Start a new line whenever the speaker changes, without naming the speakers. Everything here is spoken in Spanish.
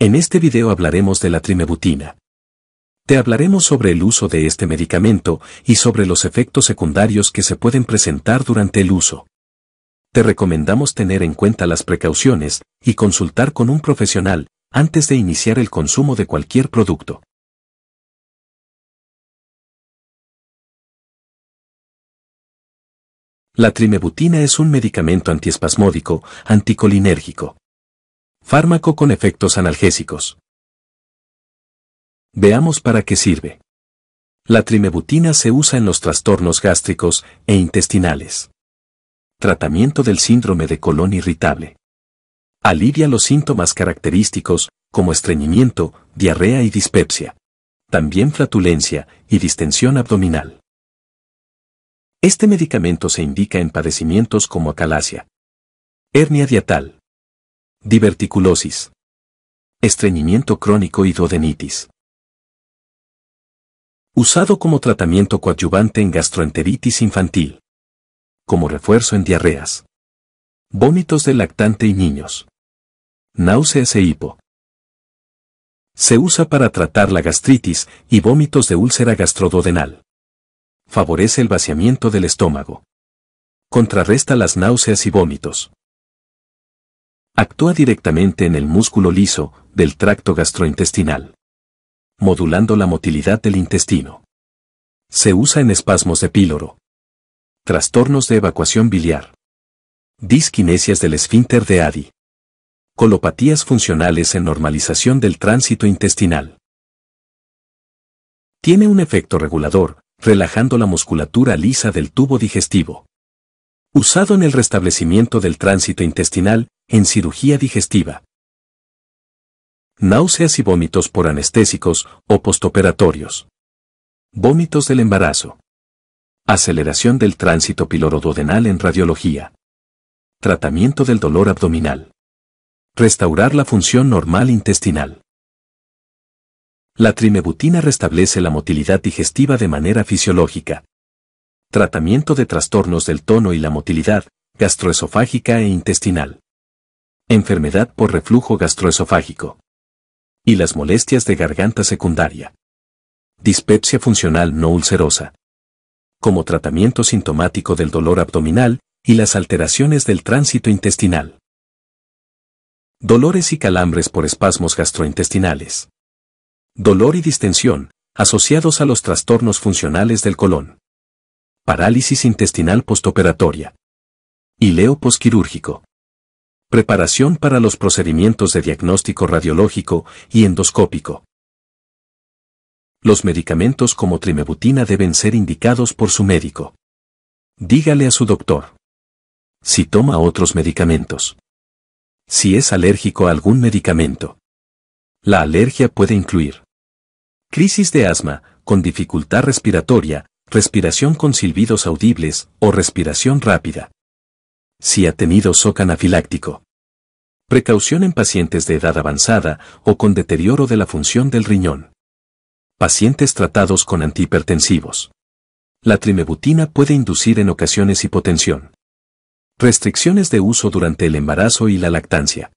En este video hablaremos de la trimebutina. Te hablaremos sobre el uso de este medicamento y sobre los efectos secundarios que se pueden presentar durante el uso. Te recomendamos tener en cuenta las precauciones y consultar con un profesional antes de iniciar el consumo de cualquier producto. La trimebutina es un medicamento antiespasmódico, anticolinérgico. Fármaco con efectos analgésicos. Veamos para qué sirve. La trimebutina se usa en los trastornos gástricos e intestinales. Tratamiento del síndrome de colon irritable. Alivia los síntomas característicos, como estreñimiento, diarrea y dispepsia. También flatulencia y distensión abdominal. Este medicamento se indica en padecimientos como acalasia, hernia diatal, Diverticulosis. Estreñimiento crónico y dodenitis. Usado como tratamiento coadyuvante en gastroenteritis infantil. Como refuerzo en diarreas. Vómitos de lactante y niños. Náuseas e hipo. Se usa para tratar la gastritis y vómitos de úlcera gastrododenal. Favorece el vaciamiento del estómago. Contrarresta las náuseas y vómitos. Actúa directamente en el músculo liso del tracto gastrointestinal, modulando la motilidad del intestino. Se usa en espasmos de píloro, trastornos de evacuación biliar, disquinesias del esfínter de Adi, colopatías funcionales en normalización del tránsito intestinal. Tiene un efecto regulador, relajando la musculatura lisa del tubo digestivo. Usado en el restablecimiento del tránsito intestinal en cirugía digestiva. Náuseas y vómitos por anestésicos o postoperatorios. Vómitos del embarazo. Aceleración del tránsito pilorododenal en radiología. Tratamiento del dolor abdominal. Restaurar la función normal intestinal. La trimebutina restablece la motilidad digestiva de manera fisiológica. Tratamiento de trastornos del tono y la motilidad, gastroesofágica e intestinal enfermedad por reflujo gastroesofágico y las molestias de garganta secundaria. Dispepsia funcional no ulcerosa. Como tratamiento sintomático del dolor abdominal y las alteraciones del tránsito intestinal. Dolores y calambres por espasmos gastrointestinales. Dolor y distensión, asociados a los trastornos funcionales del colon. Parálisis intestinal postoperatoria. Hileo posquirúrgico. Preparación para los procedimientos de diagnóstico radiológico y endoscópico. Los medicamentos como trimebutina deben ser indicados por su médico. Dígale a su doctor. Si toma otros medicamentos. Si es alérgico a algún medicamento. La alergia puede incluir crisis de asma, con dificultad respiratoria, respiración con silbidos audibles o respiración rápida si ha tenido shock anafiláctico. Precaución en pacientes de edad avanzada o con deterioro de la función del riñón. Pacientes tratados con antihipertensivos. La trimebutina puede inducir en ocasiones hipotensión. Restricciones de uso durante el embarazo y la lactancia.